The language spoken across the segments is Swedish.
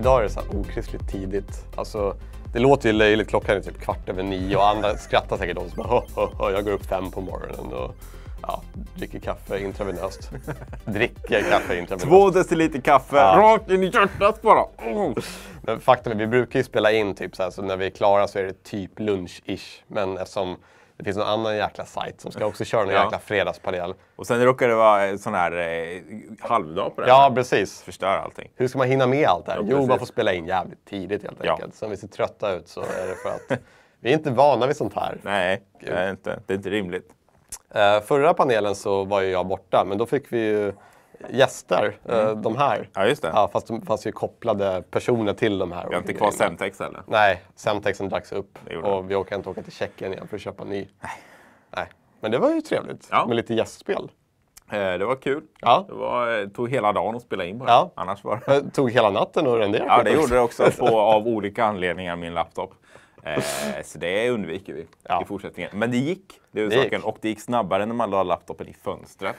Idag är det så okristligt tidigt. Alltså, det låter ju löjligt, klockan är typ kvart över nio och andra skrattar säkert åt mig. Jag går upp fem på morgonen och ja, dricker kaffe intravenöst. Dricker kaffe intravenöst. Två deciliter kaffe, ja. rakt in i hjärtat bara. Oh. Men faktum är, vi brukar ju spela in typ så här, så när vi är klara så är det typ lunch-ish. Men eftersom det finns någon annan jäkla sajt som ska också köra någon ja. jäkla fredagspanel. Och sen råkar det vara en sån här eh, halvdag på det här. Ja, precis. Förstör allting. Hur ska man hinna med allt det här? Ja, jo, man får spela in jävligt tidigt helt ja. enkelt. om vi ser trötta ut så är det för att vi är inte vana vid sånt här. Nej, det är inte, det är inte rimligt. Uh, förra panelen så var ju jag borta, men då fick vi ju gäster, eh, mm. de här. Ja, just det. Ja, fast det fanns ju kopplade personer till de här. Vi har inte kvar Semtex eller? Nej, Semtexen dracks upp och vi orkar inte åka till Tjeckien igen för att köpa ny. Nej. Men det var ju trevligt ja. med lite gästspel. Eh, det var kul. Ja. Det var, eh, tog hela dagen att spela in bara. Ja. Annars var... Det tog hela natten att rendera. Ja, det gjorde det också på, av olika anledningar min laptop. Eh, så det undviker vi ja. i fortsättningen. Men det gick, det är saken. Och det gick snabbare när man la laptopen i fönstret.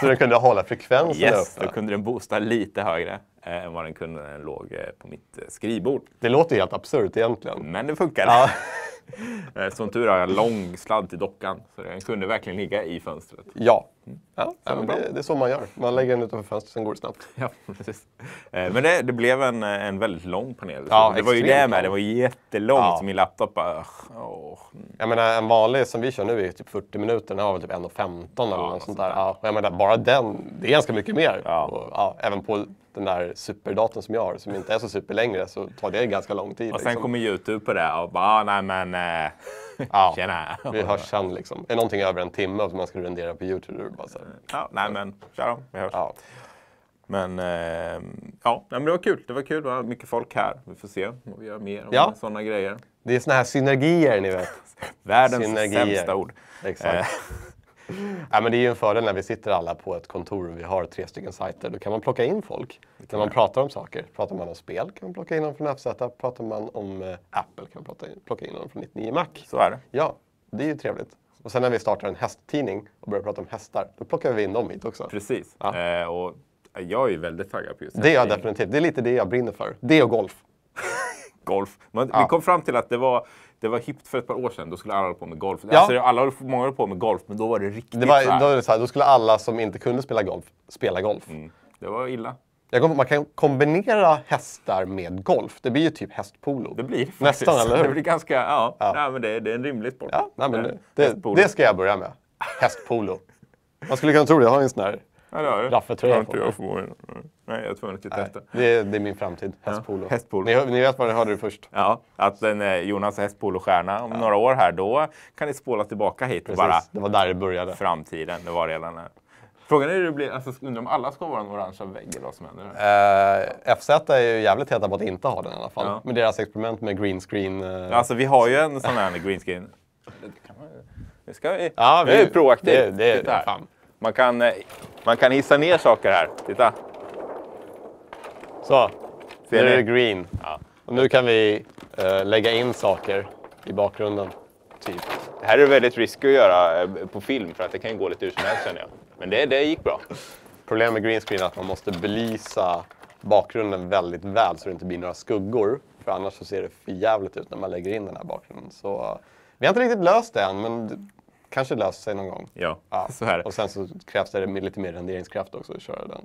Så den kunde hålla frekvensen yes, uppe? då kunde den boosta lite högre eh, än vad den kunde när den låg eh, på mitt eh, skrivbord. Det låter helt absurt egentligen. Men det funkade. Ja. Eh, som tur har jag lång sladd till dockan, så den kunde verkligen ligga i fönstret. Ja, mm. ja det, det, är så man gör. Man lägger den utanför fönstret, sen går det snabbt. Ja, precis. Eh, men det, det blev en, eh, en väldigt lång panel. Ja, det var ju det med, den var jättelång. Ja. Så min laptop bara... Oh. Jag menar, en vanlig som vi kör nu är typ 40 minuter. Den här var väl typ 1.15 eller ja, något sånt där. Ja, jag menar, bara den, det är ganska mycket mer. Ja. Och, ja, även på den där superdatorn som jag har, som inte är så super längre, så tar det ganska lång tid. Och sen liksom. kommer YouTube på det och bara, ah, nej men, eh, ja, tjena. Vi hörs sen liksom. Är någonting över en timme och man ska rendera på YouTube, då bara så här. Ja, nej men, tja då, vi hörs. Ja. Men eh, ja, men det var kul. Det var kul. Det var mycket folk här. Vi får se vad vi gör mer om sådana grejer. Det är sådana här synergier, ni vet. Världens synergier. sämsta ord. Exakt. Eh, ja, men det är ju en fördel när vi sitter alla på ett kontor och vi har tre stycken sajter. Då kan man plocka in folk när man pratar om saker. Pratar man om spel kan man plocka in dem från FZ. Pratar man om eh, Apple kan man plocka in, plocka in någon från 99 Mac. Så är det. Ja, det är ju trevligt. Och sen när vi startar en hästtidning och börjar prata om hästar, då plockar vi in dem hit också. Precis. Ja. Eh, och eh, jag är ju väldigt taggad på just Det är jag definitivt. Det är lite det jag brinner för. Det och golf. golf. Man, ja. Vi kom fram till att det var det var hippt för ett par år sedan, då skulle alla hålla på med golf. Ja. Alltså, alla, många höll på med golf, men då var det riktigt det var, Då, var det så här, då skulle alla som inte kunde spela golf, spela golf. Mm. Det var illa. Jag Kom, man kan kombinera hästar med golf. Det blir ju typ hästpolo. Det blir faktiskt. Nästan, eller hur? Det blir ganska, ja. ja. Nej, men det, det är en rimlig sport. Ja, nej, men eh, det, det, det ska jag börja med. Hästpolo. Man skulle kunna tro det. Jag har en sån här Ja, Raffe-tröja på mig. Nej, jag är tvungen att testa. Det är, det är min framtid. Hästpolo. Ja. hästpolo. Ni, ni vet var ni hörde det först. Ja, att en, eh, Jonas är hästpolostjärna om ja. några år här, då kan ni spåla tillbaka hit. Precis, bara. det var där det började. Framtiden, det var redan där. Frågan är hur det blir, alltså, undrar om alla ska ha en orangea vägg eller vad som händer? Eh, FZ är ju jävligt heta på att inte ha den i alla fall. Ja. Med deras experiment med green screen. Eh... Alltså vi har ju en sån här green screen. Det, kan man, det ska vi. Ja, vi, det är ju proaktivt. Det, det, det, man kan eh, man kan hissa ner saker här. Titta. Så, Ser nu är det green. Ja. Och nu kan vi eh, lägga in saker i bakgrunden. Typ. Det här är väldigt risky att göra eh, på film för att det kan gå lite hur som helst känner jag. Men det, det gick bra. Problemet med green screen är att man måste belysa bakgrunden väldigt väl så det inte blir några skuggor. För annars så ser det för jävligt ut när man lägger in den här bakgrunden. Så, eh, vi har inte riktigt löst det än men Kanske löser sig någon gång. Ja, ja. så här. Och sen så krävs det lite mer renderingskraft också att köra den.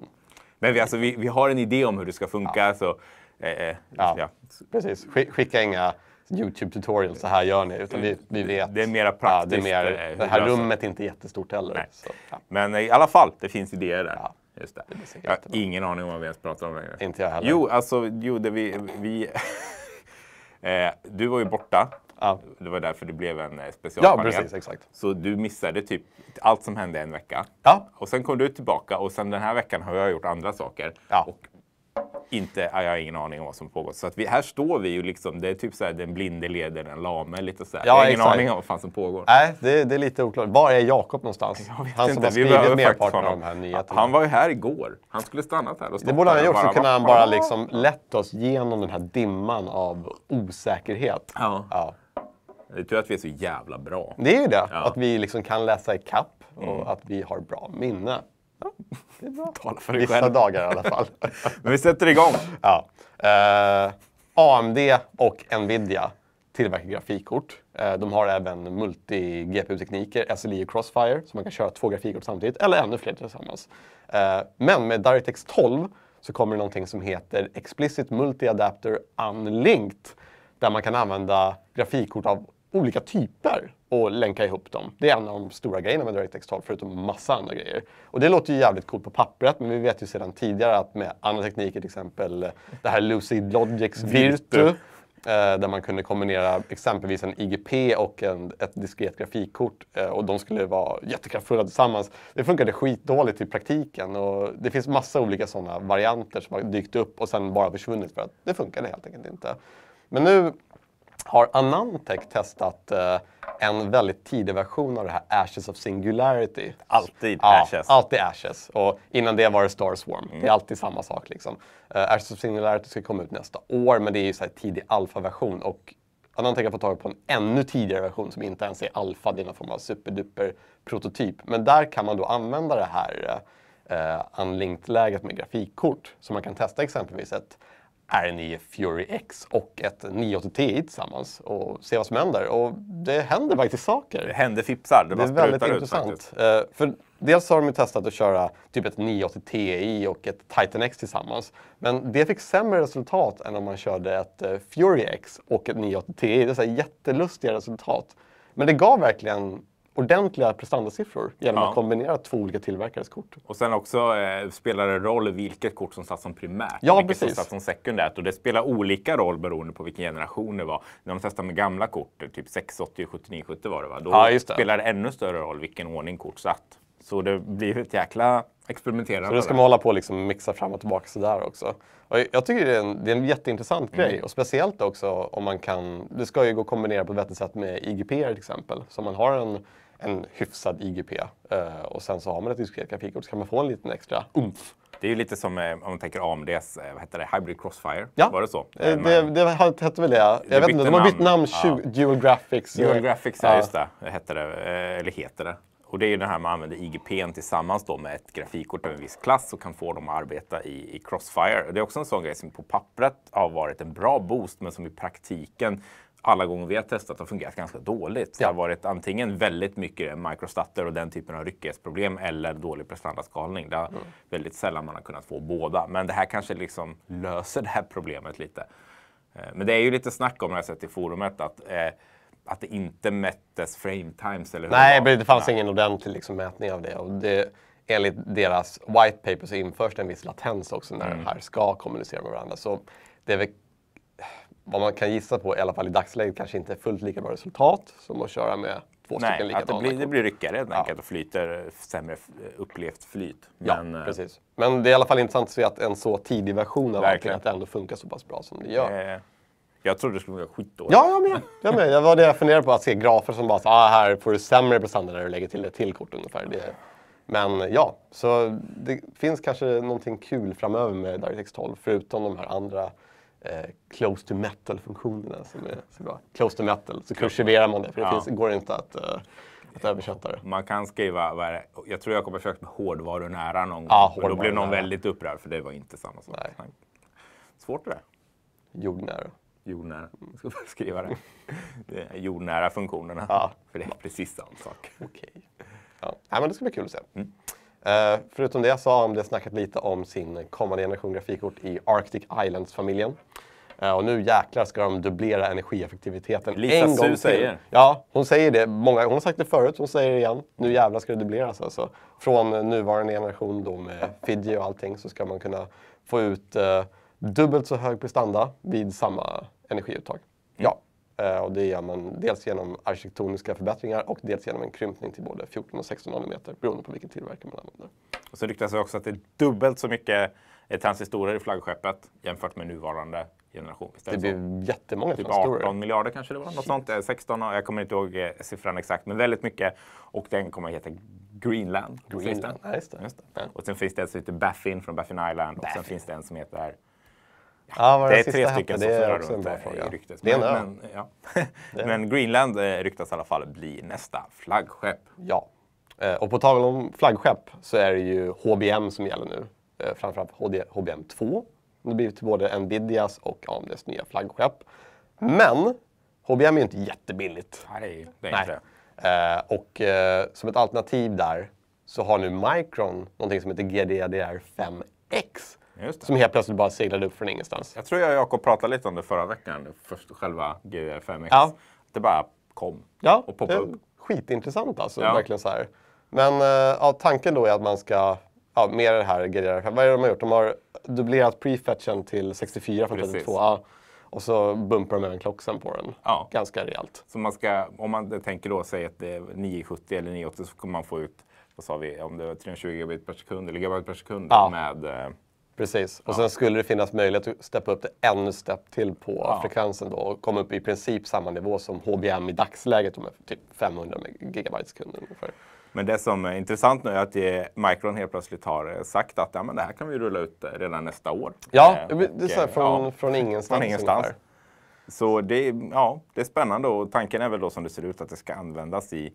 Men vi, alltså, vi, vi har en idé om hur det ska funka. Ja. Så, eh, eh ja. Precis, skicka inga youtube tutorials så här gör ni. Utan vi, vi vet. Det är mer praktiskt. Ja, det, är mer, eh, det här rummet är inte jättestort heller. Så, ja. Men eh, i alla fall, det finns idéer där. Ja. Just det. det jag har ingen aning om vad vi ens pratar om längre. Inte jag heller. Jo, alltså, jo, det vi... vi eh, du var ju borta Ja. Det var därför det blev en eh, specialpanel. Ja, precis, exakt. Så du missade typ allt som hände en vecka. Ja. Och sen kom du tillbaka och sen den här veckan har jag gjort andra saker. Ja. Och inte, jag har ingen aning om vad som pågår. Så att vi, här står vi ju liksom, det är typ så den blinde leder den lame. Lite så Ja, jag har ingen exakt. aning om vad fan som pågår. Nej, det, det är lite oklart. Var är Jakob någonstans? Han inte. som har skrivit merparten av de här nyheterna. Han var ju här igår. Han skulle stannat här och Det borde han ha gjort, så kunde han bara liksom lett oss genom den här dimman av osäkerhet. Ja. ja. Det är tur att vi är så jävla bra. Det är ju det. Ja. Att vi liksom kan läsa i kapp och mm. att vi har bra minne. Ja, det är bra. Tala för dig Vissa själv. dagar i alla fall. Men vi sätter igång. Ja. Eh, AMD och Nvidia tillverkar grafikkort. Eh, de har även multi-GPU-tekniker, SLI och Crossfire, så man kan köra två grafikkort samtidigt, eller ännu fler tillsammans. Eh, men med DirectX 12 så kommer det någonting som heter Explicit Multi-Adapter Unlinked, där man kan använda grafikkort av olika typer och länka ihop dem. Det är en av de stora grejerna med DirectX 12, förutom massa andra grejer. Och det låter ju jävligt coolt på pappret, men vi vet ju sedan tidigare att med andra tekniker, till exempel eh, det här Lucid Logics Virtu, eh, där man kunde kombinera exempelvis en IGP och en, ett diskret grafikkort eh, och de skulle vara jättekraftfulla tillsammans. Det funkade skitdåligt i praktiken och det finns massa olika sådana varianter som har dykt upp och sen bara försvunnit för att det funkade helt enkelt inte. Men nu har Anantec testat eh, en väldigt tidig version av det här Ashes of Singularity. Alltid ja, Ashes. Alltid Ashes. Och innan det var det Starswarm. Mm. Det är mm. alltid samma sak. Liksom. Eh, Ashes of Singularity ska komma ut nästa år, men det är ju så här tidig alfa-version. Och Anantec har fått tag på en ännu tidigare version som inte ens är alfa, det är någon form av superduper prototyp. Men där kan man då använda det här eh, eh unlinked-läget med grafikkort. Så man kan testa exempelvis ett R9 Fury X och ett 980Ti tillsammans och se vad som händer. Och det händer faktiskt saker. Det händer fipsar. Det, det är väldigt intressant. uh, för dels har de ju testat att köra typ ett 980Ti och ett Titan X tillsammans. Men det fick sämre resultat än om man körde ett eh, Fury X och ett 980Ti. Det är så jättelustiga resultat. Men det gav verkligen ordentliga prestandasiffror genom ja. att kombinera två olika tillverkares kort. Och sen också eh, spelar det roll vilket kort som satt som primärt ja, och vilket precis. som satt som sekundärt. Och det spelar olika roll beroende på vilken generation det var. När de testade med gamla kort, eh, typ 680 och 7970 var det va? Då ja, det. spelar det ännu större roll vilken ordning kort satt. Så det blir ett jäkla experimentera. Så då ska man hålla på och liksom mixa fram och tillbaka sådär också. Och jag tycker det är en, det är en jätteintressant mm. grej och speciellt också om man kan, det ska ju gå att kombinera på ett vettigt sätt med IGP till exempel. Så om man har en, en hyfsad IGP eh, och sen så har man ett diskret grafikkort så kan man få en liten extra umf. Det är ju lite som eh, om man tänker AMDs, eh, vad hette det, Hybrid Crossfire? Ja, var det så? Eh, man, eh, det, det hette väl det. Jag vet inte, de har bytt namn, ja. Dual Graphics. Dual Graphics, ja, ja just det. Hette det, eller heter det. Och det är ju det här man använder IGP tillsammans då med ett grafikkort av en viss klass och kan få dem att arbeta i, i Crossfire. Och det är också en sån grej som på pappret har varit en bra boost men som i praktiken alla gånger vi har testat har fungerat ganska dåligt. Det har varit antingen väldigt mycket microstatter och den typen av ryckighetsproblem eller dålig prestandaskalning. Det är mm. väldigt sällan man har kunnat få båda. Men det här kanske liksom löser det här problemet lite. Eh, men det är ju lite snack om, det jag sett i forumet, att eh, att det inte mättes frame times eller hur Nej, det, det fanns ingen ordentlig liksom, mätning av det. Och det. Enligt deras white paper så införs det en viss latens också när mm. de här ska kommunicera med varandra. Så det är väl, vad man kan gissa på, i alla fall i dagsläget, kanske inte fullt lika bra resultat som att köra med två Nej, stycken likadana. Nej, det blir, det blir ryckigare helt ja. enkelt och flyter eh, sämre upplevt flyt. Men, ja, eh, precis. Men det är i alla fall intressant att se att en så tidig version av verkligen. att det ändå funkar så pass bra som det gör. Eh. Jag trodde det skulle gå skitdåligt. Ja, jag med. Jag med. Jag var det jag funderade på, att se grafer som bara så, ah, här får du sämre prestanda när du lägger till ett till kort ungefär. Det, men ja, så det finns kanske någonting kul framöver med DirectX 12 förutom de här andra eh, close to metal-funktionerna som är så bra. Close to metal, så kursiverar man det för det ja. finns, går inte att, eh, att översätta det. Man kan skriva, vad det? jag tror jag kommer försöka med hårdvarunära någon gång. Ja, hårdvarunära. Då blev någon väldigt upprörd för det var inte samma sak. Svårt det där. Jordnära. Jordnära. Jag ska bara skriva det. det jordnära funktionerna. Ja. För det är precis samma sak. Okej. Ja. ja. men det ska bli kul att se. Mm. Uh, förutom det jag sa om det snackat lite om sin kommande generation grafikkort i Arctic Islands-familjen. Uh, och nu jäklar ska de dubblera energieffektiviteten Lisa en gång Su till. säger. Ja, hon säger det. Många, hon har sagt det förut, hon säger det igen. Nu jävlar ska det dubbleras alltså. Från nuvarande generation då med Fiji och allting så ska man kunna få ut uh, dubbelt så hög prestanda vid samma energiuttag. Mm. Ja, eh, och det gör man dels genom arkitektoniska förbättringar och dels genom en krympning till både 14 och 16 nanometer beroende på vilken tillverkare man använder. Och så ryktas det också att det är dubbelt så mycket transistorer i flaggskeppet jämfört med nuvarande generation. Istället det blir jättemånga typ transistorer. 18 miljarder kanske det var, något sånt. 16, eh, jag kommer inte ihåg eh, siffran exakt, men väldigt mycket. Och den kommer att heta Greenland. Greenland, just det. Just det. Ja. Och sen finns det en som heter Baffin från Baffin Island Baffin. och sen finns det en som heter Ja, det är tre stycken som snurrar runt i ryktet. Men, men, ja. men, Greenland eh, ryktas i alla fall bli nästa flaggskepp. Ja, eh, och på tal om flaggskepp så är det ju HBM som gäller nu. Eh, framförallt HBM 2. Det blir till både Nvidias och AMDs nya flaggskepp. Men HBM är ju inte jättebilligt. Nej, det är inte det. Och som ett alternativ där så har nu Micron någonting som heter GDDR5X som helt plötsligt bara seglade upp från ingenstans. Jag tror jag och Jakob pratade lite om det förra veckan, först, själva GR5X. Ja. Det bara kom ja, och poppade upp. Skitintressant alltså, ja. verkligen så här. Men eh, ja, tanken då är att man ska, ja, med det här GR5, vad är det de har gjort? De har dubblerat prefetchen till 64 från 32. Ja. Och så bumpar de även klocksen på den. Ja. Ganska rejält. Så man ska, om man tänker då, säg att det är 970 eller 980 så kommer man få ut, vad sa vi, om det var 320 GB per sekund eller GB per sekund ja. med eh, Precis, och ja. sen skulle det finnas möjlighet att steppa upp det ännu stepp till på ja. frekvensen då och komma upp i princip samma nivå som HBM i dagsläget, de typ 500 gigabyte sekunder ungefär. Men det som är intressant nu är att Micron helt plötsligt har eh, sagt att ja, men det här kan vi rulla ut eh, redan nästa år. Ja, och, eh, det är så här, från, ja, från ingenstans. Från ingenstans. Så det, ja, det är spännande och tanken är väl då som det ser ut att det ska användas i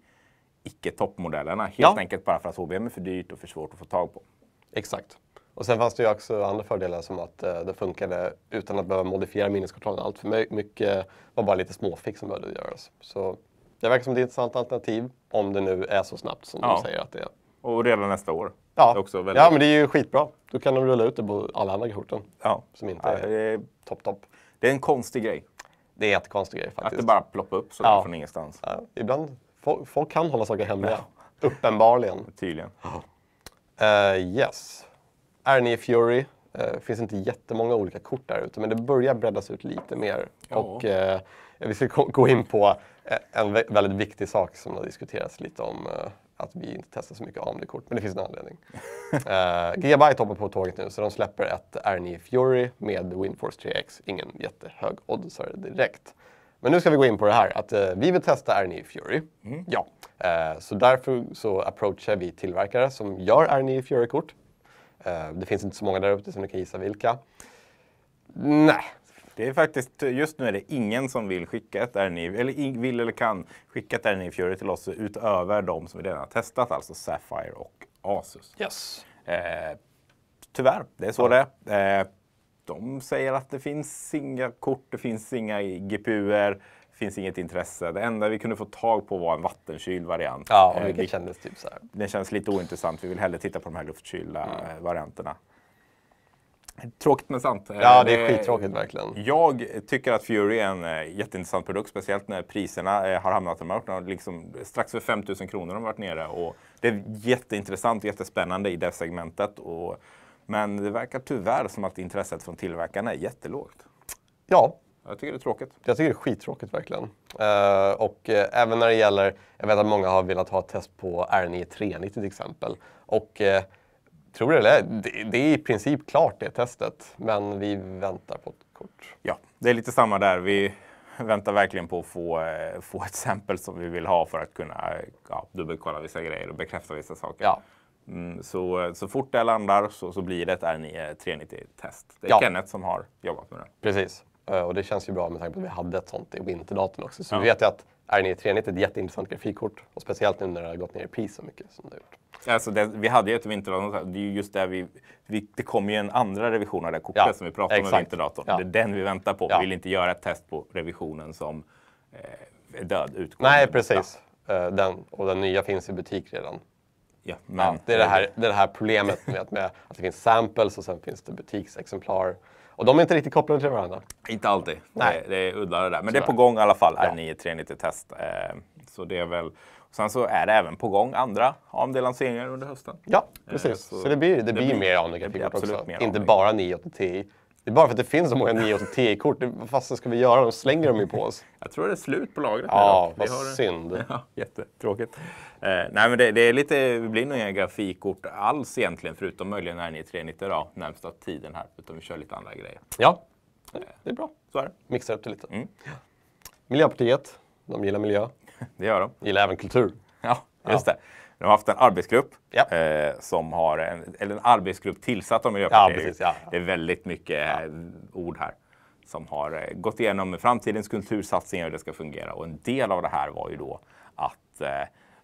icke toppmodellerna. Helt ja. enkelt bara för att HBM är för dyrt och för svårt att få tag på. Exakt. Och sen fanns det ju också andra fördelar som att eh, det funkade utan att behöva modifiera minneskontrollen allt för mycket. var bara lite småfix som behövde göras. Så det verkar som ett intressant alternativ om det nu är så snabbt som ja. de säger att det är. Och redan nästa år. Ja. Också väldigt... ja, men det är ju skitbra. Då kan de rulla ut det på alla andra korten ja. som inte ja, är topp, topp. Det är en konstig grej. Det är en jättekonstig grej faktiskt. Att det bara ploppar upp sådär ja. från ingenstans. Ja. Ibland, folk, folk kan hålla saker hemliga. Uppenbarligen. Tydligen. Uh, yes. R9 Fury. Det eh, finns inte jättemånga olika kort där ute, men det börjar breddas ut lite mer. Ja. Och, eh, vi ska gå in på eh, en väldigt viktig sak som har diskuterats lite om eh, att vi inte testar så mycket AMD-kort, men det finns en anledning. eh, Gigabyte hoppar på tåget nu, så de släpper ett R9 Fury med Winforce 3X. Ingen jättehög oddsare direkt. Men nu ska vi gå in på det här, att eh, vi vill testa R9 Fury. Mm. Ja. Eh, så därför så approachar vi tillverkare som gör R9 Fury-kort Eh, det finns inte så många där ute så ni kan gissa vilka. Nej. Det är faktiskt, just nu är det ingen som vill skicka ett RNI, eller vill eller kan skicka ett RNI Fury till oss utöver de som vi redan har testat, alltså Sapphire och Asus. Yes. Eh, tyvärr, det är så ja. det eh, De säger att det finns inga kort, det finns inga GPUer finns inget intresse. Det enda vi kunde få tag på var en vattenkyld variant. Ja, och eh, vilket kändes typ så här. Det känns lite ointressant. Vi vill hellre titta på de här luftkylda mm. Eh, varianterna. Tråkigt men sant. Ja, det är eh, skittråkigt verkligen. Jag tycker att Fury är en jätteintressant produkt, speciellt när priserna har hamnat i marknaden. Liksom, strax över 000 kronor har de varit nere och det är jätteintressant och jättespännande i det segmentet. Och, men det verkar tyvärr som att intresset från tillverkarna är jättelågt. Ja, jag tycker det är tråkigt. Jag tycker det är skittråkigt verkligen. Uh, och uh, även när det gäller, jag vet att många har velat ha ett test på RNE 390 till exempel. Och uh, tror det eller det, det är i princip klart det testet. Men vi väntar på ett kort. Ja, det är lite samma där. Vi väntar verkligen på att få, få ett exempel som vi vill ha för att kunna ja, dubbelkolla vissa grejer och bekräfta vissa saker. Ja. Mm, så, så fort det landar så, så blir det ett R9 390-test. Det är ja. Kenneth som har jobbat med det. Precis. Eh, och det känns ju bra med tanke på att vi hade ett sånt i vinterdatorn också. Så ja. vi vet ju att R9 390 är ett jätteintressant grafikkort. Och speciellt nu när det har gått ner i pris så mycket som det har gjort. Alltså det, vi hade ju ett vinterdatorn. Det är just där vi, vi Det kommer ju en andra revision av det här kortet ja, som vi pratade om med vinterdatorn. Ja. Det är den vi väntar på. Vi vill inte göra ett test på revisionen som eh, är död utgång. Nej, precis. Eh, den, och den nya finns i butik redan. Ja, men... det, är det, här, det är det här problemet med med att det finns samples och sen finns det butiksexemplar. Och de är inte riktigt kopplade till varandra. Inte alltid. Nej. Det, är, är udda det där. Men så det är på gång i alla fall, R9-390-test. Eh, så det är väl... Sen så är det även på gång andra AMD-lanseringar under hösten. Ja, precis. Eh, så, så det blir, det, det blir mer AMD-grafikkort typ också. Mer Inte bara 980 Ti det är bara för att det finns så många 9 TI-kort. Vad fasen ska vi göra? De slänger dem ju på oss. Jag tror det är slut på lagret. Ja, vad har... synd. Ja, jättetråkigt. Eh, nej, men det, det, är lite, det blir nog inga grafikkort alls egentligen, förutom möjligen R9 390 då, närmsta tiden här. Utan vi kör lite andra grejer. Ja, eh. det är bra. Så är det. Mixar upp det lite. Mm. Miljöpartiet, de gillar miljö. det gör de. Gillar även kultur. Ja, just ja. det. De har haft en arbetsgrupp ja. eh, som har en, eller en arbetsgrupp tillsatt av Miljöpartiet. Ja, precis, ja. Det är väldigt mycket eh, ord här som har eh, gått igenom framtidens kultursatsningar och hur det ska fungera. Och en del av det här var ju då att eh,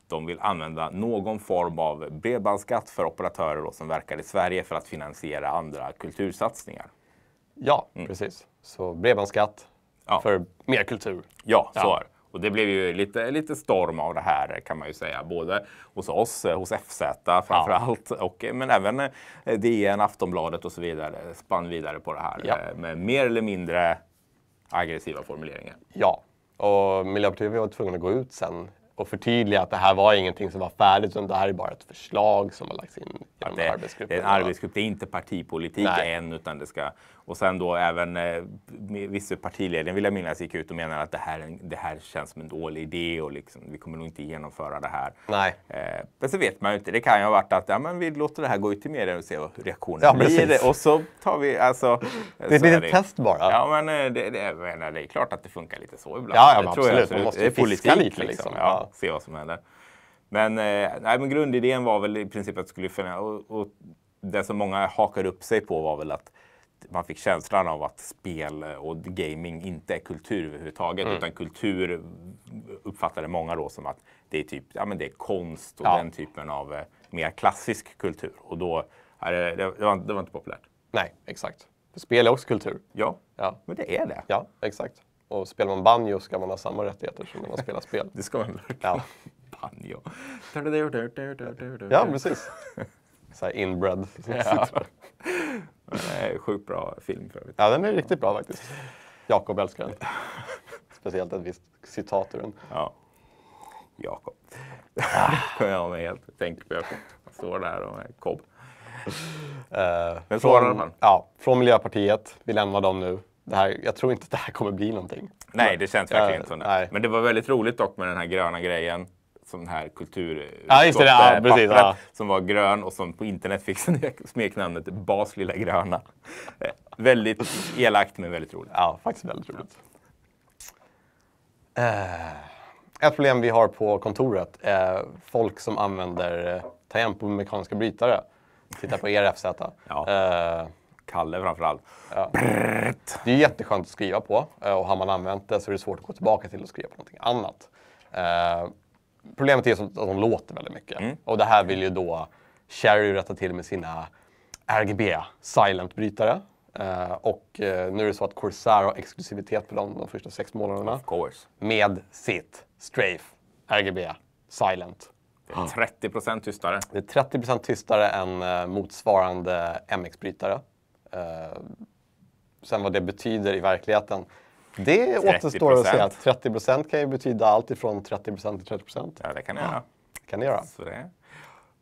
de vill använda någon form av bredbandsskatt för operatörer då, som verkar i Sverige för att finansiera andra kultursatsningar. Ja, mm. precis. Så bredbandsskatt ja. för mer kultur. Ja, så är det. Och det blev ju lite, lite storm av det här kan man ju säga, både hos oss, eh, hos FZ framför ja. allt, och, eh, men även eh, DN, Aftonbladet och så vidare spann vidare på det här ja. med mer eller mindre aggressiva formuleringar. Ja, och Miljöpartiet var tvungna att gå ut sen och förtydliga att det här var ingenting som var färdigt utan det här är bara ett förslag som har lagts in ja, det, arbetsgruppen. Det är en arbetsgrupp, det är inte partipolitik Nej. än. Utan det ska, och sen då även eh, vissa partiledare vill jag minnas gick ut och menade att det här, det här känns som en dålig idé och liksom, vi kommer nog inte genomföra det här. Nej. Eh, men så vet man ju inte. Det kan ju ha varit att ja, men vi låter det här gå ut i media och se vad reaktionen ja, blir. Det. Och så tar vi alltså. Det blir ett test bara. Ja, men eh, det, det, menar, det är klart att det funkar lite så ibland. Ja, ja det absolut. Jag, absolut. Man måste ju fiska politik lite, liksom. liksom. Ja, se vad som händer. Men, eh, nej, men grundidén var väl i princip att det skulle finnas... Och, och det som många hakar upp sig på var väl att man fick känslan av att spel och gaming inte är kultur överhuvudtaget. Mm. Utan kultur uppfattade många då som att det är, typ, ja, men det är konst och ja. den typen av eh, mer klassisk kultur. Och då, ja, det, det, var, det var inte populärt. Nej, exakt. Spel är också kultur. Ja, ja. men det är det. Ja, exakt. Och spelar man banjo ska man ha samma rättigheter som när man spelar spel. det ska man verkligen. Ja han ju. Ja, precis. Såhär här inbred. Ja. sjukt bra film för övrigt. Ja, den är riktigt bra faktiskt. Jakob älskar den. Speciellt ett visst citat ur den. Ja. Jakob. Kommer ah. jag med helt. Tänk på Jakob. Står där och är kobb. Uh, eh, Men från, man. Ja, från Miljöpartiet. Vi lämnar dem nu. Det här, jag tror inte att det här kommer bli någonting. Nej, det känns verkligen uh, eh, inte så. Nej. Men det var väldigt roligt dock med den här gröna grejen som den här kultur... Ja, just det. Ja, precis, ja. Som var grön och som på internet fick smeknamnet Bas lilla gröna. Eh, väldigt elakt men väldigt roligt. Ja, faktiskt väldigt roligt. Eh, ett problem vi har på kontoret är folk som använder eh, tangent på mekaniska brytare. Titta på er FZ. ja. Kalle framförallt. Ja. Det är jätteskönt att skriva på och har man använt det så är det svårt att gå tillbaka till att skriva på någonting annat. Problemet är att de låter väldigt mycket. Mm. Och det här vill ju då Cherry rätta till med sina RGB Silent-brytare. Uh, eh, och uh, nu är det så att Corsair har exklusivitet på dem de första sex månaderna. Of course. Med sitt Strafe RGB Silent. Det är 30 tystare. Det är 30 tystare än uh, motsvarande MX-brytare. sen vad det betyder i verkligheten det mm. återstår att säga. 30 kan ju betyda allt ifrån 30 till 30 Ja, det kan det göra. Det kan det göra. Så det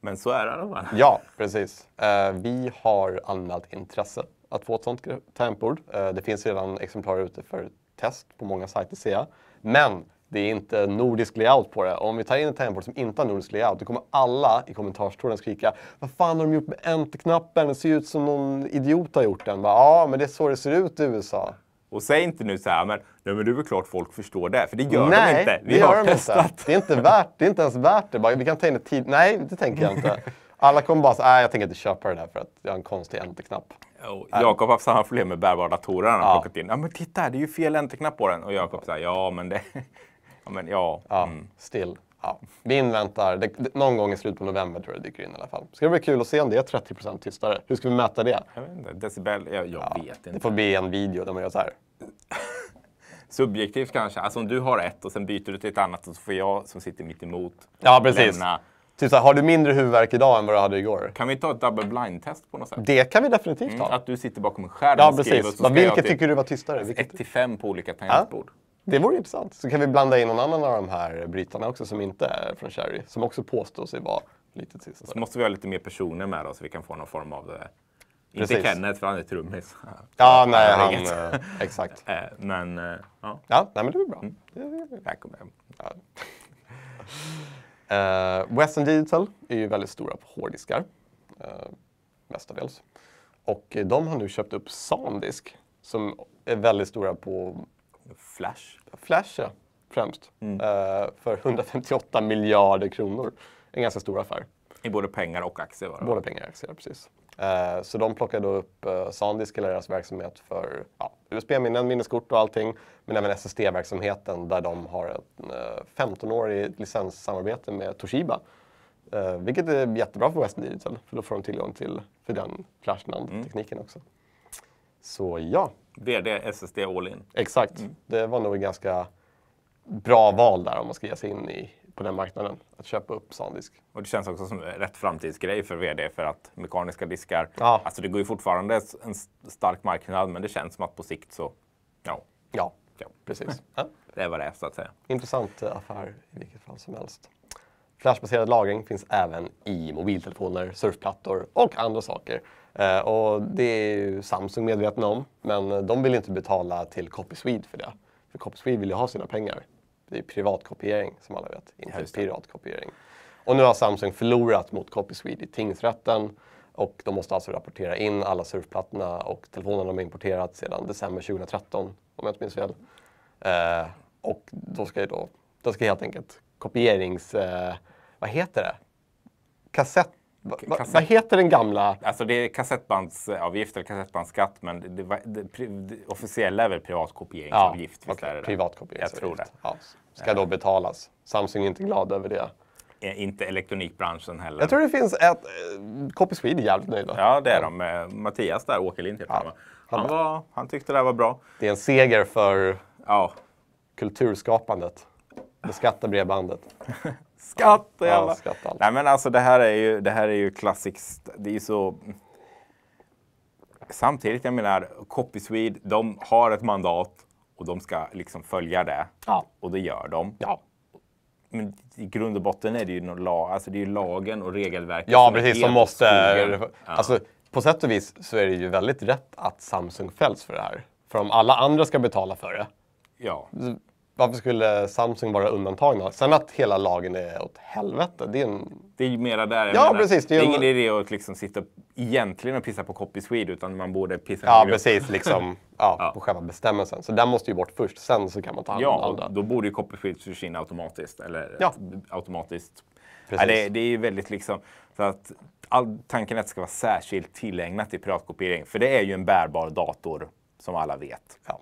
Men så är det då va? Ja, precis. Eh, vi har anmält intresse att få ett sånt tangentbord. Eh, det finns redan exemplar ute för test på många sajter ser jag. Men det är inte nordisk layout på det. Och om vi tar in ett tangentbord som inte har nordisk layout, då kommer alla i kommentarstornen skrika Vad fan har de gjort med enter-knappen? Det ser ju ut som någon idiot har gjort den. ja, men det är så det ser ut i USA. Och säg inte nu så här, men, nej, men det är väl klart folk förstår det. För det gör nej, de inte. Vi det gör har de testat. Inte. Det är inte värt det. är inte ens värt det. Bara, vi kan ta in ett tid. Nej, det tänker jag inte. Alla kommer bara säga, nej jag tänker inte köpa det där för att jag har en konstig enter-knapp. Jakob har haft samma problem med bärbara datorer han har ja. plockat in. Ja men titta, det är ju fel enter-knapp på den. Och Jakob säger, ja men det... Ja men ja. Mm. Ja, still. Ja, vi inväntar. Det, det, någon gång i slutet på november tror jag det dyker in i alla fall. Ska det bli kul att se om det är 30 tystare. Hur ska vi mäta det? Jag vet inte. Decibel? Jag, jag ja, vet inte. Det får bli en video där man gör så här. Subjektivt kanske. Alltså om du har ett och sen byter du till ett annat och så får jag som sitter mitt emot ja, precis. lämna Typ såhär, har du mindre huvudvärk idag än vad du hade igår? Kan vi ta ett double blind-test på något sätt? Det kan vi definitivt mm, ha. Att du sitter bakom en skärm ja, och skriver. Ja Precis. vilket jag tycker du var tystare? 1 5 på olika tangentbord. Ja. Det vore intressant. Så kan vi blanda in någon annan av de här brytarna också som inte är från Cherry, som också påstår sig vara lite sist. Så måste vi ha lite mer personer med oss. så vi kan få någon form av eh, Precis. Inte Kenneth, för han är trummis. Ja, nej, han... Eh, exakt. Eh, men, ja. Ja, nej, men det blir bra. Mm. Här kommer jag. Ja. Uh, Western Digital är ju väldigt stora på hårddiskar, uh, mestadels. Och de har nu köpt upp Sandisk som är väldigt stora på Flash? Flash, ja. Främst. Mm. Uh, för 158 miljarder kronor. En ganska stor affär. I både pengar och aktier? Var det? Både pengar och aktier, precis. Uh, så de plockade upp uh, Sandisk, eller deras verksamhet för ja, USB-minnen, minneskort och allting. Men även SSD-verksamheten där de har ett uh, 15-årigt licenssamarbete med Toshiba. Uh, vilket är jättebra för USB Digital, för då får de tillgång till för den flash tekniken mm. också. Så ja, VD SSD All In. Exakt. Mm. Det var nog en ganska bra val där om man ska ge sig in i, på den marknaden. Att köpa upp SanDisk. Och det känns också som rätt framtidsgrej för VD för att mekaniska diskar, ja. alltså det går ju fortfarande en stark marknad men det känns som att på sikt så, ja. Ja, ja. precis. Ja. Det vad det är så att säga. Intressant eh, affär i vilket fall som helst. Flashbaserad lagring finns även i mobiltelefoner, surfplattor och andra saker. Eh, och det är ju Samsung medvetna om, men de vill inte betala till CopySwede för det. För CopySwede vill ju ha sina pengar. Det är privatkopiering som alla vet, inte ja, piratkopiering. Och nu har Samsung förlorat mot CopySwede i tingsrätten och de måste alltså rapportera in alla surfplattorna och telefonerna de har importerat sedan december 2013, om jag inte minns fel. Eh, och då ska ju då, då ska helt enkelt kopierings... Eh, vad heter det? Kassett... Va, va, Vad heter den gamla? Alltså det är kassettbandsavgifter, kassettbandsskatt, men det, det, det, det officiella är väl privatkopieringsavgift? Ja, okay. privatkopieringsavgift. Jag tror det. Ja. Ska då eh. betalas. Samsung är inte glad över det. Eh, inte elektronikbranschen heller. Jag tror det finns ett... Copy eh, Swede är jävligt nöjda. Ja, det är ja. de. Mattias där, Åkerlind heter ja. han, han, var, han tyckte det här var bra. Det är en seger för ja. kulturskapandet. Beskatta bredbandet. skatt och jävla... Ja, skatt allt. Nej men alltså det här är ju, det här är ju klassiskt. Det är så... Samtidigt, jag menar, Copyswede, de har ett mandat och de ska liksom följa det. Ja. Och det gör de. Ja. Men i grund och botten är det ju, lag, alltså det är lagen och regelverket ja, som precis, som måste... Ja. Alltså, på sätt och vis så är det ju väldigt rätt att Samsung fälls för det här. För om alla andra ska betala för det, ja varför skulle Samsung vara undantagna? Sen att hela lagen är åt helvete, det är en... Det är mera där ja, menar. Precis, det är, det är ingen idé att liksom sitta egentligen och pissa på copy Swede, utan man borde pissa Ja, grupp. precis. Liksom, ja, ja. På själva bestämmelsen. Så den måste ju bort först, sen så kan man ta hand om ja, det. Ja, då borde ju copy Swede försvinna automatiskt. Eller ja. automatiskt. Precis. Ja, det, det är ju väldigt liksom... Så att all, tanken är att det ska vara särskilt tillägnat i piratkopiering, för det är ju en bärbar dator, som alla vet. Ja.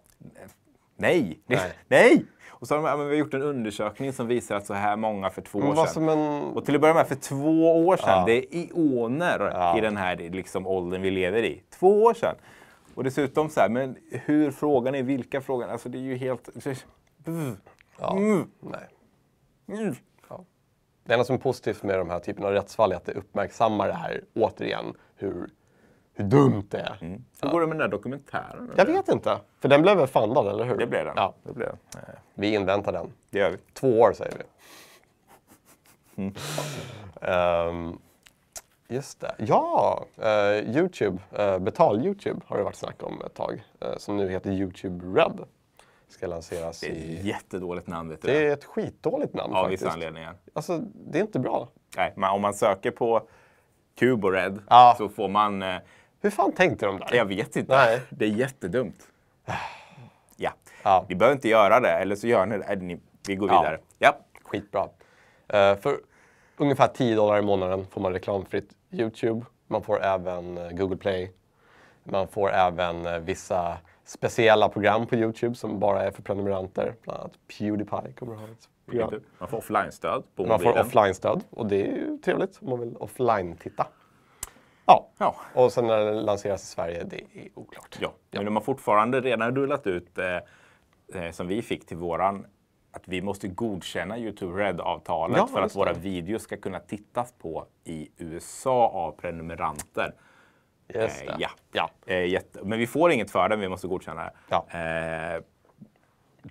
Nej! nej! nej. Och så har de, ja, vi har gjort en undersökning som visar att så här många för två år sedan. En... Och till att börja med, för två år sedan, ja. det är ioner ja. i den här liksom, åldern vi lever i. Två år sedan! Och dessutom så här, men hur frågan är, vilka frågan, alltså det är ju helt... Ja, mm. mm. nej. Mm. Det enda som är positivt med de här typen av rättsfall är att det uppmärksammar det här återigen, hur hur dumt det är. Mm. Hur ja. går det med den där dokumentären? Jag vet inte. För den blev väl fundad, eller hur? Det blev den. Ja. Det blev den. Vi inväntar den. Det gör vi. Två år säger vi. Mm. Um, just det. Ja, uh, Youtube, uh, eh, betal-Youtube har det varit snack om ett tag. Uh, som nu heter Youtube Red. Ska lanseras i... Det är ett i... jättedåligt namn. Vet du det är ett skitdåligt namn Av faktiskt. vissa anledningar. Alltså, det är inte bra. Nej, men om man söker på Kubored ja. så får man hur fan tänkte de där? Jag vet inte. Nej. Det är jättedumt. Ja. ja. Ni behöver inte göra det, eller så gör ni det. Vi går ja. vidare. Ja. Skitbra. Uh, för ungefär 10 dollar i månaden får man reklamfritt YouTube. Man får även eh, Google Play. Man får även eh, vissa speciella program på YouTube som bara är för prenumeranter. Bland annat Pewdiepie kommer att ha ett program. Man får offline-stöd på mobilen. Man får offline-stöd och det är ju trevligt om man vill offline-titta. Ja. ja. Och sen när den lanseras i Sverige, det är oklart. Ja, men de har fortfarande redan rullat ut eh, eh, som vi fick till våran att vi måste godkänna Youtube Red-avtalet ja, för att våra videos ska kunna tittas på i USA av prenumeranter. Just eh, ja. ja. Eh, men vi får inget för den, vi måste godkänna det. Ja. Eh,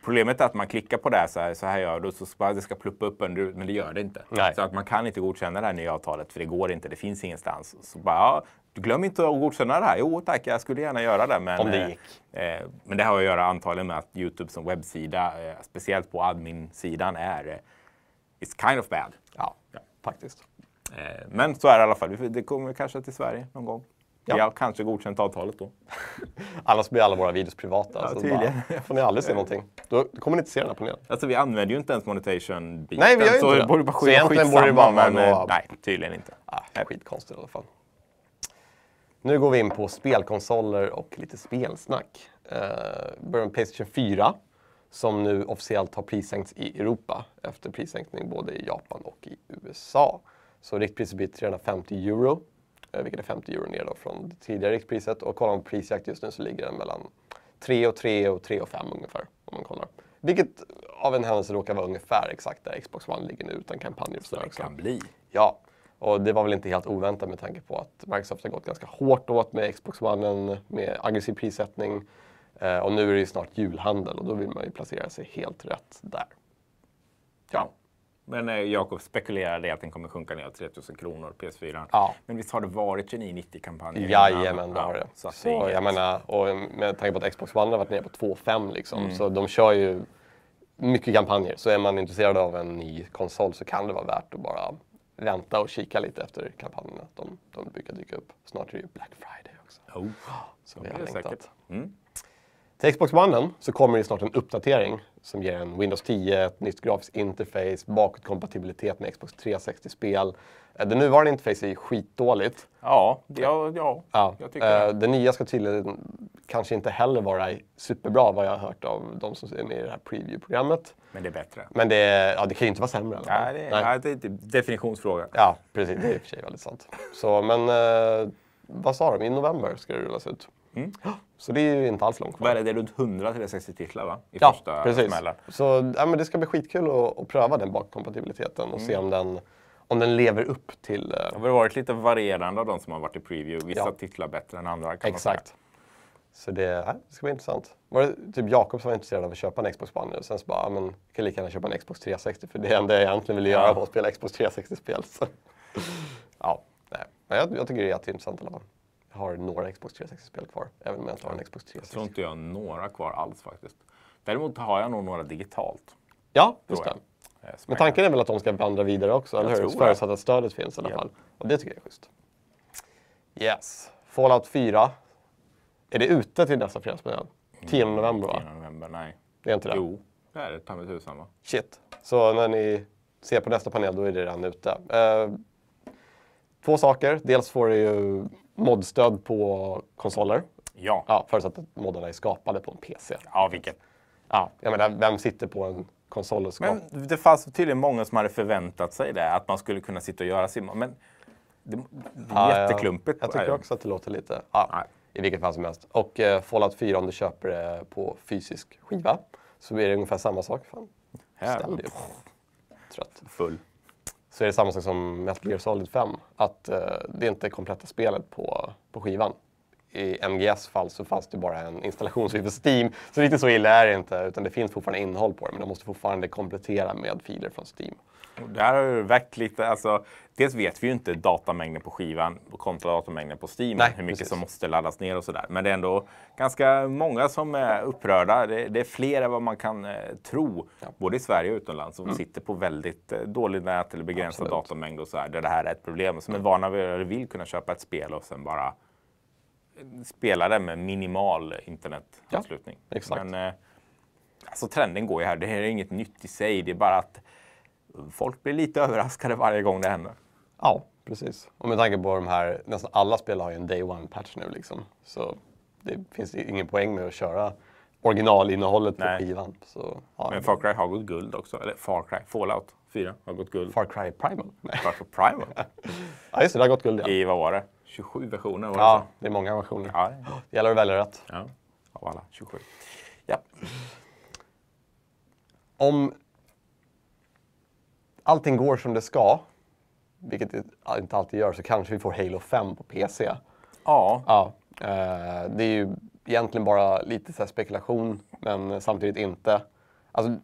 Problemet är att man klickar på det här, så här, så här gör du, så ska det ska pluppa upp en men det gör det inte. Nej. Så att man kan inte godkänna det här nya avtalet, för det går inte, det finns ingenstans. Så bara, ja, glöm inte att godkänna det här. Jo tack, jag skulle gärna göra det. Men, Om det eh, gick. Eh, men det har att göra antagligen med att Youtube som webbsida, eh, speciellt på admin-sidan, är eh, It's kind of bad. Ja, ja. faktiskt. Eh, men så är det i alla fall. Det kommer kanske till Sverige någon gång. Ja. har kanske godkänt avtalet då. Annars blir alla våra videos privata. Ja, så tydligen. bara, får ni aldrig se någonting. Då kommer ni inte se den här panelen. Alltså vi använder ju inte ens monetation biten Nej, vi gör ju inte så det. Borde bara så egentligen borde det bara vara eh, några... Nej, tydligen inte. Ah, skitkonstigt i alla fall. Nu går vi in på spelkonsoler och lite spelsnack. Uh, börjar med Playstation 4 som nu officiellt har prissänkts i Europa efter prissänkning både i Japan och i USA. Så riktpriset blir 350 euro Eh, vilket är 50 euro ner då från det tidigare riktpriset. Och kollar man på Prisjakt just nu så ligger den mellan 3 och 3 och 3 och 5 ungefär. Om man kollar. Vilket av en händelse råkar vara ungefär exakt där Xbox One ligger nu utan kampanjer. Så det kan bli. Ja, och det var väl inte helt oväntat med tanke på att Microsoft har gått ganska hårt åt med Xbox One, med aggressiv prissättning. Eh, och nu är det ju snart julhandel och då vill man ju placera sig helt rätt där. Ja. Men eh, Jakob spekulerade i att den kommer sjunka ner 3000 kronor, PS4. Ja. Men visst har det varit 2990-kampanjer? E Jajamän, det har det. Så, så jag menar, och med tanke på att Xbox One har varit nere på 2,5 liksom, mm. så de kör ju mycket kampanjer. Så är man intresserad av en ny konsol så kan det vara värt att bara vänta och kika lite efter kampanjerna. De, de brukar dyka upp. Snart är det ju Black Friday också. Oh. Så det är det säkert. Mm. Till Xbox One så kommer det snart en uppdatering som ger en Windows 10, ett nytt grafiskt interface, bakåtkompatibilitet med Xbox 360-spel. Eh, det nuvarande interfacet är ju skitdåligt. Ja, ja, ja, ja. jag tycker eh, det. Det nya ska tydligen kanske inte heller vara superbra vad jag har hört av de som är med i det här preview-programmet. Men det är bättre. Men det, ja, det kan ju inte vara sämre. Eller? Nej, det, är, Nej. det är typ definitionsfråga. Ja, precis. Det är i och för sig väldigt sant. Så, men eh, vad sa de? I november ska det rullas ut. Mm. Så det är ju inte alls långt kvar. Det är runt 100 360-titlar va? I ja, första precis. Smällen. Så ja, men det ska bli skitkul att, att pröva den bakkompatibiliteten och mm. se om den, om den lever upp till... Uh... Det har varit lite varierande av de som har varit i preview. Vissa ja. titlar bättre än andra kan Exakt. Så det, det ska bli intressant. Var det typ Jakob som var intresserad av att köpa en Xbox One och sen så bara, ja, men jag kan lika gärna köpa en Xbox 360 för det enda jag egentligen ville göra var att spela Xbox 360-spel. ja, nej. Men jag, jag tycker det är jätteintressant i alla fall har några Xbox 360-spel kvar, även om jag inte har en Xbox 360. Jag tror inte jag har några kvar alls faktiskt. Däremot har jag nog några digitalt. Ja, just det. Eh, Men tanken är väl att de ska vandra vidare också, jag eller hur? Förutsatt att stödet finns i alla fall. Och det tycker jag är schysst. Yes. Fallout 4. Är det ute till nästa fredagsmiddag? Mm, 10 november va? 10 november, nej. Det är inte det? Jo, det är det. Ta mig tusan va. Shit. Så när ni ser på nästa panel, då är det redan ute. Uh, två saker. Dels får du ju modstöd på konsoler. Ja. ja. Förutsatt att moddarna är skapade på en PC. Ja, vilket. Ja, jag menar, vem sitter på en konsol och skapar? det fanns tydligen många som hade förväntat sig det, att man skulle kunna sitta och göra sin... Men det, det är ja, jätteklumpigt. Jag, jag tycker också att det låter lite... Ja, I vilket fall som helst. Och eh, Fallout 4, om du köper det på fysisk skiva, så blir det ungefär samma sak. Fan, ställ dig upp. Trött. Full så är det samma sak som Metal Gear Solid 5. Att eh, det är inte kompletta spelet på, på skivan. I MGS fall så fanns det bara en installationsfil för Steam. Så riktigt så illa är det inte, utan det finns fortfarande innehåll på det. Men de måste fortfarande komplettera med filer från Steam. Och där har det väckt lite, alltså, dels vet vi ju inte datamängden på skivan kontra datamängden på Steam, Nej, hur mycket precis. som måste laddas ner och sådär. Men det är ändå ganska många som är upprörda. Det, det är fler än vad man kan eh, tro, ja. både i Sverige och utomlands, som mm. sitter på väldigt eh, dålig nät eller begränsad Absolut. datamängd och så där det här är ett problem. Som mm. är vana vid att vill kunna köpa ett spel och sen bara eh, spela det med minimal internetanslutning. Ja, exakt. Men, eh, alltså trenden går ju här. Det här är inget nytt i sig. Det är bara att folk blir lite överraskade varje gång det händer. Ja, precis. Och med tanke på de här, nästan alla spel har ju en day one-patch nu liksom. Så det finns ingen poäng med att köra originalinnehållet på skivan. Så, ja, Men Far Cry har gått guld också. Eller Far Cry, Fallout 4 har gått guld. Far Cry Primal? Nej. Far Cry Primal? ja, just det, det har gått guld ja. I, vad var det? 27 versioner? Var det ja, så? det är många versioner. Ja. Det gäller att välja rätt. Ja, av alla 27. Ja. Om allting går som det ska, vilket det inte alltid gör, så kanske vi får Halo 5 på PC. Ja. ja eh, det är ju egentligen bara lite så spekulation, men samtidigt inte. Alltså,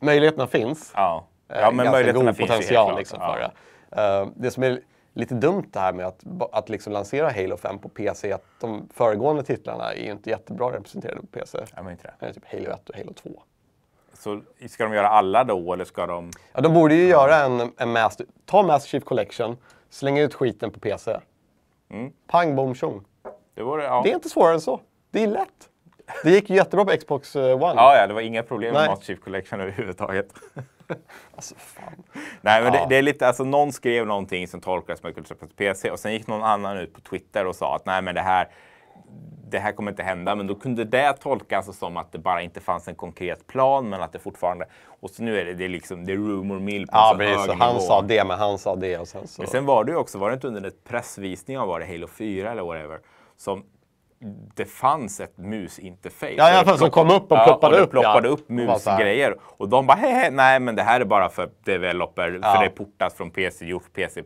möjligheterna finns. Ja, ja eh, men möjligheterna god finns potential, ju liksom, ja. det. Eh, det som är lite dumt det här med att, att liksom lansera Halo 5 på PC är att de föregående titlarna är ju inte jättebra representerade på PC. Ja, men inte det. det är typ Halo 1 och Halo 2. Så ska de göra alla då eller ska de? Ja, de borde ju göra en, en master... Ta Master Chief Collection, slänga ut skiten på PC. Mm. Pang bom tjong. Det, vore, ja. det är inte svårare än så. Det är lätt. Det gick ju jättebra på Xbox eh, One. Ja, ja det var inga problem Nej. med Master Chief Collection överhuvudtaget. alltså, fan. Nej, men ja. det, det, är lite, alltså någon skrev någonting som tolkades som att PC och sen gick någon annan ut på Twitter och sa att Nej, men det här det här kommer inte hända. Men då kunde det tolkas som att det bara inte fanns en konkret plan, men att det fortfarande... Och så nu är det, det är liksom det är rumor mill på ja, en så precis, hög så nivå. Han sa det, men han sa det och sen så... Men sen var det ju också, var det inte under en pressvisning av var det Halo 4 eller whatever, som det fanns ett musinterface. Ja, i som kom upp och ja, ploppade och upp. ploppade ja. upp musgrejer. Och de bara, hej, nej, men det här är bara för developer, ja. för det portas från PC, gjort PC,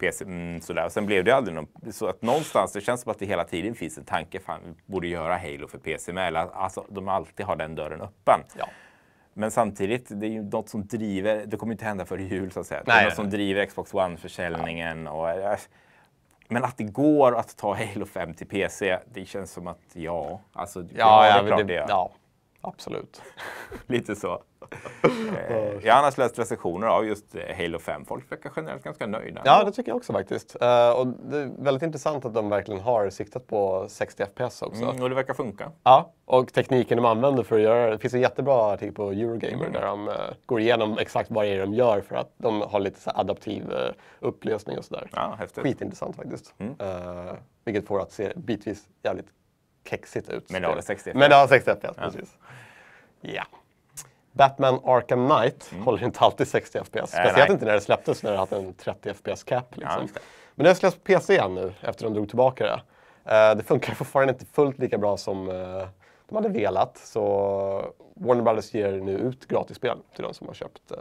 PC, mm, sådär. Och sen blev det aldrig någon, så att någonstans, det känns som att det hela tiden finns en tanke, fan, vi borde göra Halo för PC med. Eller, alltså, de alltid har den dörren öppen. Ja. Men samtidigt, det är ju något som driver, det kommer inte hända före jul så att säga. Nej, det är något som driver Xbox One-försäljningen och äh, men att det går att ta Halo 5 till PC, det känns som att ja, alltså, ja, ja, det, det, ja. Absolut. Lite så. Eh, jag har annars läst recensioner av just eh, Halo 5. Folk verkar generellt ganska nöjda. Ja, det tycker jag också faktiskt. Eh, och det är väldigt intressant att de verkligen har siktat på 60 FPS också. Mm, och det verkar funka. Ja, och tekniken de använder för att göra det. finns en jättebra artikel på Eurogamer mm. där de går igenom exakt vad det är de gör för att de har lite så adaptiv upplösning och sådär. Ja, häftigt. Skitintressant faktiskt. Mm. Uh, vilket får att se bitvis jävligt kexigt ut. Men det har 60 FPS. Men det har 60 FPS, ja. precis. Ja. Batman Arkham Knight mm. håller inte alltid 60 FPS. Speciellt nej. inte när det släpptes när det hade en 30 FPS cap. Liksom. Ja, Men det har släppts på PC igen nu efter de drog tillbaka det. Eh, det funkar fortfarande inte fullt lika bra som eh, de hade velat. Så Warner Brothers ger nu ut gratisspel till de som har köpt eh,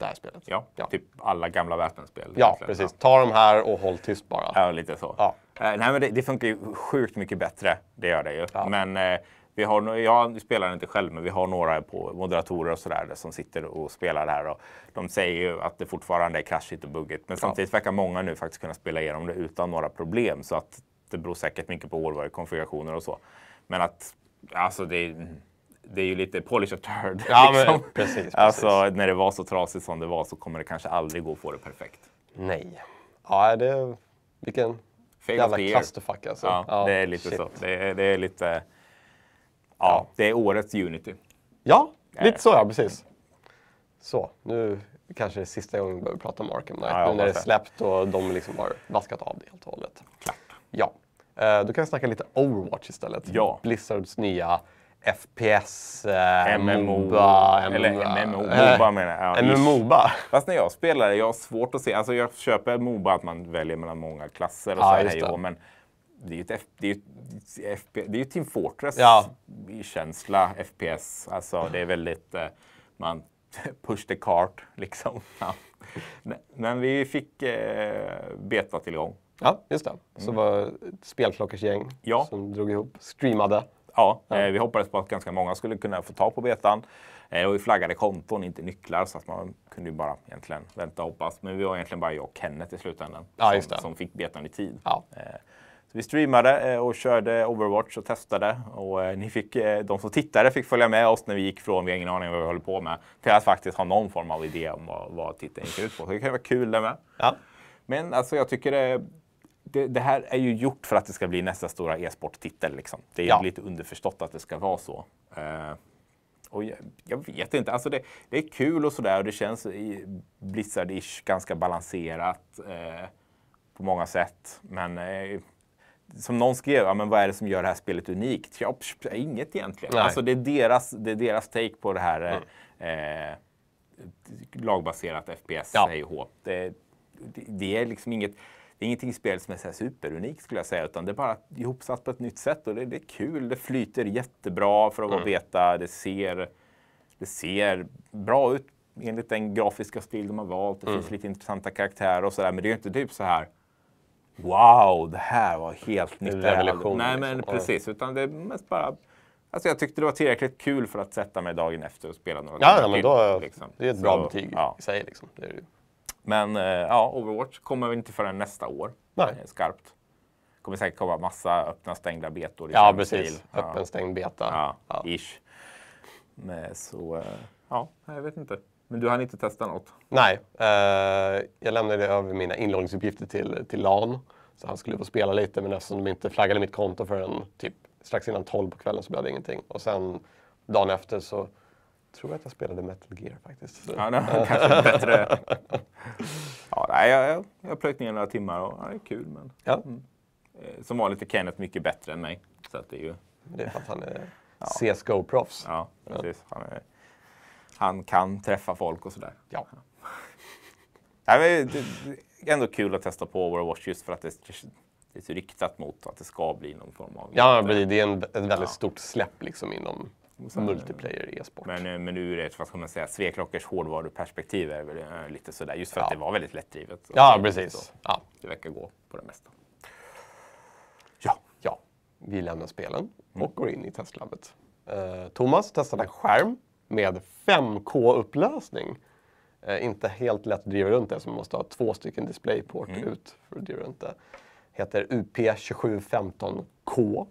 det här spelet. Ja, ja. typ alla gamla vapenspel. Ja, precis. Ta de här och håll tyst bara. Ja, lite så. Ja. Eh, nej, men det, det, funkar ju sjukt mycket bättre. Det gör det ju. Ja. Men eh, vi har, jag spelar inte själv, men vi har några på moderatorer och sådär som sitter och spelar det här. Och de säger ju att det fortfarande är kraschigt och buggigt, men samtidigt verkar många nu faktiskt kunna spela igenom det utan några problem. Så att det beror säkert mycket på hårdvarukonfigurationer och så. Men att alltså det, det är ju lite polish of turd. Ja, liksom. men, precis, precis. Alltså, när det var så trasigt som det var så kommer det kanske aldrig gå att få det perfekt. Nej. Ja, det... Vilken Fake jävla clusterfuck alltså. Ja, ja, det är lite shit. så. Det är, det är lite... Ja, ja, det är årets Unity. Ja, eh. lite så ja, precis. Så, nu kanske det är sista gången vi behöver prata om Arkham Knight. Ja, nu när det är släppt och de liksom har vaskat av det helt och hållet. Klart. Ja. Eh, då kan vi snacka lite Overwatch istället. Ja. Blizzards nya FPS, MMOBA... Eh, MMOBA eller eh, MMO, eh, menar jag. MMOBA. Fast när jag spelar, jag har svårt att se, alltså jag köper MOBA att man väljer mellan många klasser och ja, så här, hej men det är ju det är det är Team Fortress-känsla, ja. FPS. Alltså det är väldigt, man push the cart liksom. Ja. Men vi fick eh, betatillgång. Ja, just det. Så mm. var ett spelklockarsgäng ja. som drog ihop, streamade ja, eh, vi hoppades på att ganska många skulle kunna få tag på betan. Eh, och vi flaggade konton, inte nycklar, så att man kunde ju bara egentligen vänta och hoppas. Men vi var egentligen bara jag och Kenneth i slutändan ja, som, som, fick betan i tid. Ja. Eh, så vi streamade och körde Overwatch och testade. Och ni fick, de som tittade fick följa med oss när vi gick från, vi har ingen aning vad vi håller på med, till att faktiskt ha någon form av idé om vad, vad tittaren gick ut på. Så det kan vara kul det med. Ja. Men alltså jag tycker det, det, det, här är ju gjort för att det ska bli nästa stora e-sporttitel. Liksom. Det är ja. lite underförstått att det ska vara så. Uh, och jag, jag, vet inte, alltså det, det är kul och sådär och det känns Blizzard-ish, ganska balanserat uh, på många sätt. Men uh, som någon skrev, ja, men vad är det som gör det här spelet unikt? Ja, psh, psh, inget egentligen. Alltså det är, deras, det är deras take på det här mm. lagbaserat FPS, ja. Det, det, det är liksom inget det är ingenting i spelet som är så superunikt skulle jag säga, utan det är bara ihopsatt på ett nytt sätt och det, det är kul. Det flyter jättebra för att vara mm. beta. Det ser, det ser bra ut enligt den grafiska stil de har valt. Det mm. finns lite intressanta karaktärer och sådär, men det är inte typ så här Wow, det här var helt nytt. Revolution. Nej, liksom. men liksom. precis. Utan det är mest bara Alltså jag tyckte det var tillräckligt kul för att sätta mig dagen efter och spela några ja, gånger. Ja, men då, liksom. det är ett bra så, betyg ja. i sig. Liksom. Det är det. Men eh, ja, Overwatch kommer inte förrän nästa år. Nej. Eh, skarpt. Kommer säkert komma massa öppna stängda betor. I ja, precis. Ja. Öppen stängd beta. Ja, ja. ish. Men så, eh, ja, jag vet inte. Men du hann inte testa något? Nej, eh, jag lämnade över mina inloggningsuppgifter till, till LAN. Så han skulle få spela lite, men eftersom de inte flaggade mitt konto förrän typ strax innan 12 på kvällen så blev det ingenting. Och sen dagen efter så tror att jag spelade Metal Gear faktiskt. Så. Ja, nej, kanske bättre. Ja, nej, jag, har plöjt ner några timmar och ja, det är kul. Men, ja. mm. Eh, som vanligt är Kenneth mycket bättre än mig. Så att det är ju... Det är för att han är CSGO-proffs. Ja, precis. Han, är, han, kan träffa folk och sådär. Ja. nej, men, det är ändå kul att testa på Overwatch just för att det det är så riktat mot att det ska bli någon form av... Ja, det är en, ett väldigt ja. stort släpp liksom inom Sen, multiplayer e-sport. Men, eh, men ur ett, vad ska man säga, Sveklockers hårdvaruperspektiv är väl lite sådär, just för ja. att det var väldigt lättdrivet. Så ja, precis. Så. Ja. Det verkar gå på det mesta. Ja. ja. Vi lämnar spelen mm. och mm. går in i testlabbet. Uh, Thomas testade en skärm med 5K-upplösning. Uh, eh, inte helt lätt att driva runt det, så man måste ha två stycken displayport mm. ut för att driva runt det. Heter UP2715K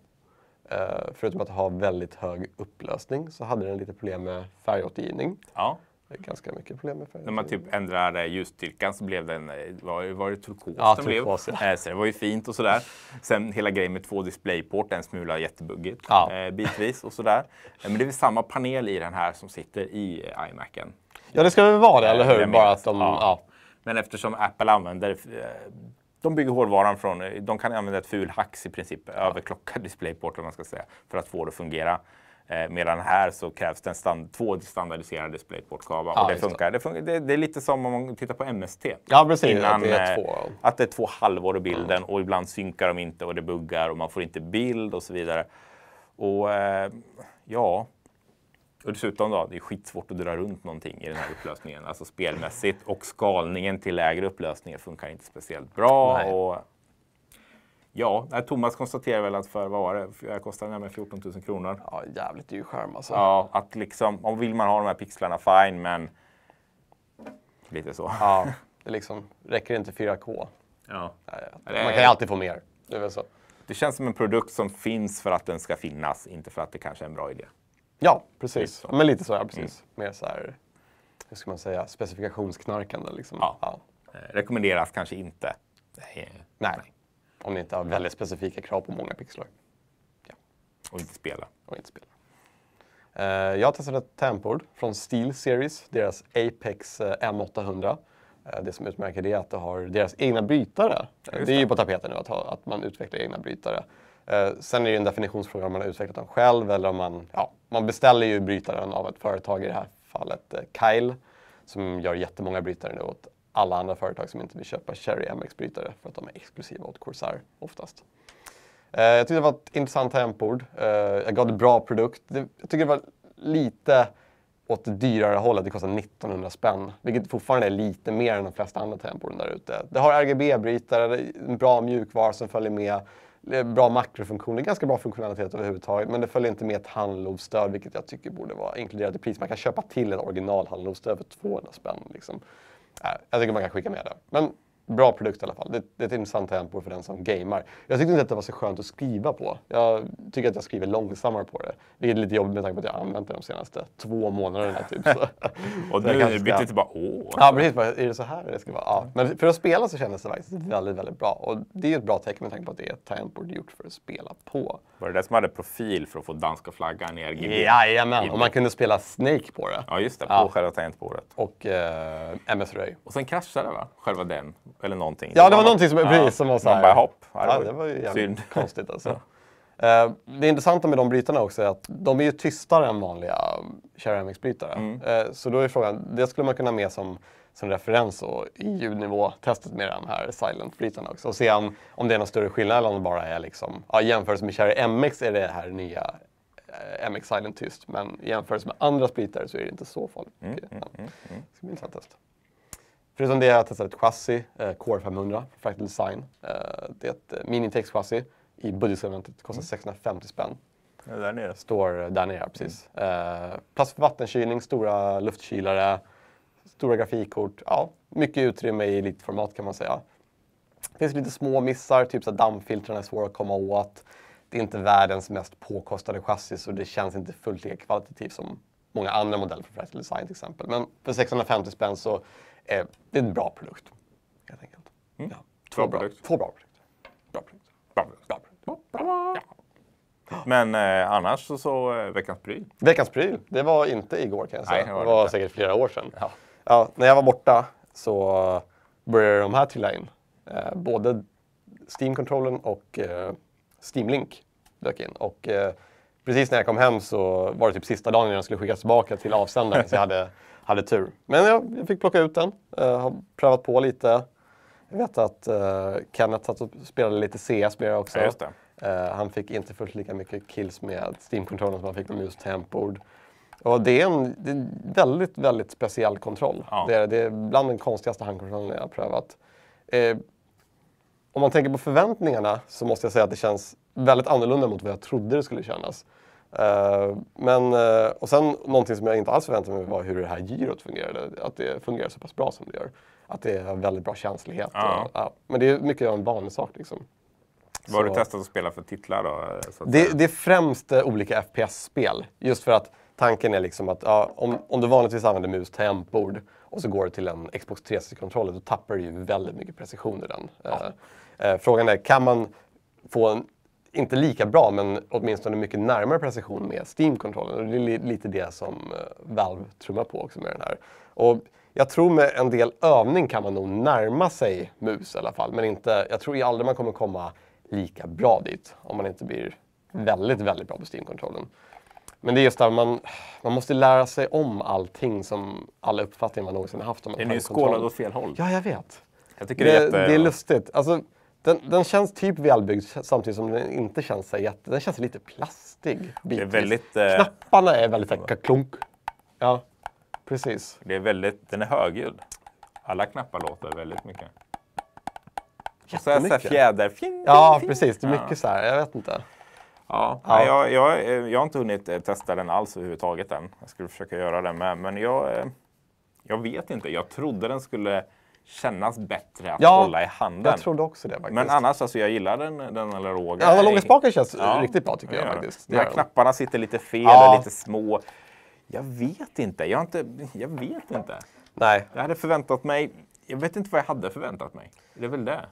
Eh, förutom att ha väldigt hög upplösning så hade den lite problem med färgåtergivning. Ja. Det är ganska mycket problem med färg. När man typ ändrade ljusstyrkan så blev den, eh, var, var det turkos ja, den blev? Ja. Eh, så det var ju fint och sådär. Sen hela grejen med två DisplayPort, en smula jättebuggigt ja. eh, bitvis och sådär. Men det är väl samma panel i den här som sitter i iMacen. Ja, det ska väl vara det, eller hur? Bara att de, ja. Ja. Men eftersom Apple använder de bygger hårdvaran från, de kan använda ett ful-hax i princip, ja. överklocka DisplayPort man ska säga, för att få det att fungera. Eh, medan här så krävs det stand, två standardiserade DisplayPort-kablar ja, och det funkar. Det, funkar det, det, är lite som om man tittar på MST. Ja, precis. Innan, det är två. Eh, att det är två halvor i bilden mm. och ibland synkar de inte och det buggar och man får inte bild och så vidare. Och eh, ja, och dessutom då, det är skitsvårt att dra runt någonting i den här upplösningen, alltså spelmässigt. Och skalningen till lägre upplösningar funkar inte speciellt bra. Nej. Och Ja, Thomas konstaterar väl att för, vad var det, jag kostade närmare 14 000 kronor. Ja, jävligt dyr skärm alltså. Ja, att liksom, om vill man ha de här pixlarna, fine, men lite så. Ja, det liksom, räcker inte 4K? Ja. Nej, man kan ju alltid få mer. Det, är väl så. det känns som en produkt som finns för att den ska finnas, inte för att det kanske är en bra idé. Ja, precis. Men lite så, ja precis. Mm. Mer så här, hur ska man säga, specifikationsknarkande liksom. Ja. ja. Eh, rekommenderas kanske inte. Nej. Nej. Om ni inte har väldigt specifika krav på många pixlar. Ja. Och inte spela. Och inte spela. Uh, jag har testat ett tangentbord från Steel Series, deras Apex M800. Uh, eh, det som utmärker det är att det har deras egna brytare. Ja, det. det är ju på tapeten nu att, ha, att man utvecklar egna brytare. Eh, sen är det ju en definitionsfråga om man har utvecklat dem själv eller om man, ja, man beställer ju brytaren av ett företag, i det här fallet eh, Kyle, som gör jättemånga brytare nu åt alla andra företag som inte vill köpa Cherry MX-brytare för att de är exklusiva åt Corsair oftast. Eh, jag tyckte det var ett intressant tangentbord. jag gav det bra produkt. jag tycker det var lite åt det dyrare hållet. Det kostar 1900 spänn, vilket fortfarande är lite mer än de flesta andra tangentborden där ute. Det har RGB-brytare, en bra mjukvara som följer med bra makrofunktioner, ganska bra funktionalitet överhuvudtaget. Men det följer inte med ett handlovsstöd, vilket jag tycker borde vara inkluderat i pris. Man kan köpa till ett original handlovsstöd för 200 spänn. Liksom. Äh, jag tycker man kan skicka med det. Men bra produkt i alla fall. Det, det är ett intressant tangentbord för den som gamer. Jag tyckte inte att det var så skönt att skriva på. Jag tycker att jag skriver långsammare på det. Vilket är lite jobbigt med tanke på att jag har använt det de senaste två månaderna. Typ, så. och nu är det lite bara åh. Ja, precis. är det så här det ska vara? Ja. Men för att spela så kändes det faktiskt väldigt, väldigt bra. Och det är ett bra tecken med tanke på att det är ett tangentbord gjort för att spela på. Var det det som hade profil för att få danska flaggan i RGB? Jajamän, och man kunde spela Snake på det. Ja, just det. På ja. själva tangentbordet. Och eh, MS ray Och sen kraschade det va? Själva den eller någonting. Ja, det, var, någonting som, ja, precis, som var så här. Bara, hopp, ja, det var ju jävligt konstigt alltså. Eh, det intressanta med de brytarna också är att de är ju tystare än vanliga Ceramics-brytare. Mm. Eh, så då är frågan, det skulle man kunna ha med som som referens och i ljudnivå testet med de här silent-brytarna också och se om, om det är någon större skillnad eller om det bara är liksom, ja, jämfört med Cherry MX är det här nya eh, MX Silent tyst men jämfört med andra splitter så är det inte så farligt. Mm, mm, mm, det mm. ska bli intressant test. Förutom det har jag testat ett chassi, eh, Core 500, Fractal Design. Eh, det är ett eh, minitex-chassi i budgetsegmentet, kostar 650 mm. spänn. Ja, där nere. Står där nere, precis. Mm. plats för vattenkylning, stora luftkylare, stora grafikkort. Ja, mycket utrymme i lite kan man säga. Det finns lite små missar, typ så dammfiltren är svåra att komma åt. Det är inte världens mest påkostade chassi så det känns inte fullt lika kvalitativt som många andra modeller från Fractal Design till exempel. Men för 650 spänn så är, eh, det är en bra produkt. Helt enkelt. Mm. Ja. Två, bra, produkt. två bra produkter. Bra produkter. Bra produkter. Bra produkter. Bra. Ja. Men eh, annars så, så eh, veckans pryl? Veckans pryl, det var inte igår kan jag säga. Nej, det var, det var säkert flera år sedan. Ja. ja. när jag var borta så började de här trilla in. Eh, både Steam-kontrollen och eh, Steam Link dök in. Och, eh, precis när jag kom hem så var det typ sista dagen innan jag skulle skickas tillbaka till avsändaren. så jag hade hade tur. Men jag, jag fick plocka ut den. Uh, har prövat på lite. Jag vet att uh, Kenneth satt och spelade lite CS med jag också. Ja, uh, han fick inte fullt lika mycket kills med Steam-kontrollen som han fick med mus tangentbord. Och det är en det är väldigt, väldigt speciell kontroll. Ja. Det, är, det är bland den konstigaste handkontrollen jag har prövat. Uh, om man tänker på förväntningarna så måste jag säga att det känns väldigt annorlunda mot vad jag trodde det skulle kännas. Eh, men, eh, och sen någonting som jag inte alls förväntade mig var hur det här gyrot fungerade. Att det fungerar så pass bra som det gör. Att det är väldigt bra känslighet. Ja. Och, ja. Men det är mycket av en vanesak liksom. Vad har du testat att spela för titlar då? Eh, det, det, är främst olika FPS-spel. Just för att tanken är liksom att ja, om, om du vanligtvis använder mus, tangentbord och så går det till en Xbox 360-kontroller, då tappar du ju väldigt mycket precision i den. Ja. Eh, frågan är, kan man få en inte lika bra, men åtminstone mycket närmare precision med Steam-kontrollen. Och det är lite det som eh, Valve trummar på också med den här. Och jag tror med en del övning kan man nog närma sig mus i alla fall, men inte, jag tror aldrig man kommer komma lika bra dit om man inte blir väldigt, väldigt bra på Steam-kontrollen. Men det är just det man, man måste lära sig om allting som alla uppfattningar man någonsin haft om Den är ju skålad åt fel håll. Ja, jag vet. Jag tycker det, det, är jätte... det är lustigt. Alltså, den, den, känns typ välbyggd samtidigt som den inte känns så jätte... Den känns lite plastig. Bitvis. Det är väldigt, eh, Knapparna är väldigt såhär klunk. Ja, precis. Det är väldigt, den är högljudd. Alla knappar låter väldigt mycket. Och så fjäder... ja, precis. Det är mycket ja. så här, jag vet inte. Ja, ja. Nej, jag, jag, eh, jag har inte hunnit eh, testa den alls överhuvudtaget än. Jag skulle försöka göra det med, men jag, jag vet inte. Jag trodde den skulle kännas bättre att ja, hålla i handen. jag trodde också det faktiskt. Men annars, alltså jag gillar den, den analoga. Ja, analoga spaken känns ja, riktigt bra tycker jag, jag faktiskt. De här knapparna sitter lite fel ja. och lite små. Jag vet inte. Jag, inte. jag vet inte. Nej. Jag hade förväntat mig jag vet inte vad jag hade förväntat mig. Det är väl det.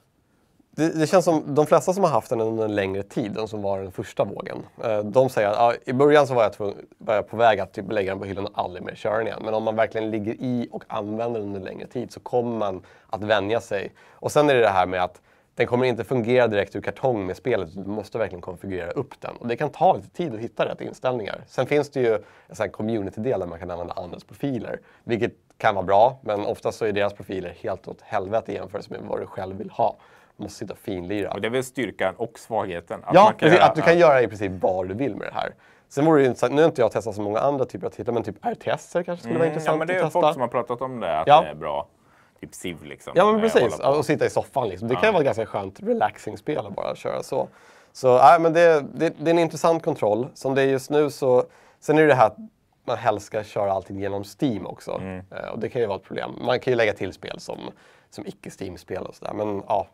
Det, det, känns som de flesta som har haft den under en längre tid, än som var den första vågen, eh, de säger att ah, i början så var jag, tvungen, var jag på väg att typ lägga den på hyllan och aldrig mer köra den igen. Men om man verkligen ligger i och använder den under en längre tid så kommer man att vänja sig. Och sen är det det här med att den kommer inte fungera direkt ur kartong med spelet. Du måste verkligen konfigurera upp den. Och det kan ta lite tid att hitta rätt inställningar. Sen finns det ju en community-del där man kan använda andras profiler. Vilket kan vara bra, men oftast så är deras profiler helt åt helvete i jämförelse med vad du själv vill ha måste sitta och finlira. Och det är väl styrkan och svagheten? Att ja, precis, att du kan göra i princip vad du vill med det här. Sen vore det ju intressant, nu har inte jag testat så många andra typer av titlar, men typ RTS kanske skulle mm, vara intressant att testa. ja, men det är folk som har pratat om det, att ja. det är bra. Typ SIV liksom. Ja, men eh, precis. Och sitta i soffan liksom. Det kan ja. vara ett ganska skönt relaxing spel att bara köra så. Så äh, men det, det, det är en intressant kontroll. Som det är just nu så, sen är det det här att man helst ska köra allting genom Steam också. Mm. Eh, och det kan ju vara ett problem. Man kan ju lägga till spel som, som icke Steam-spel och sådär. Men ja,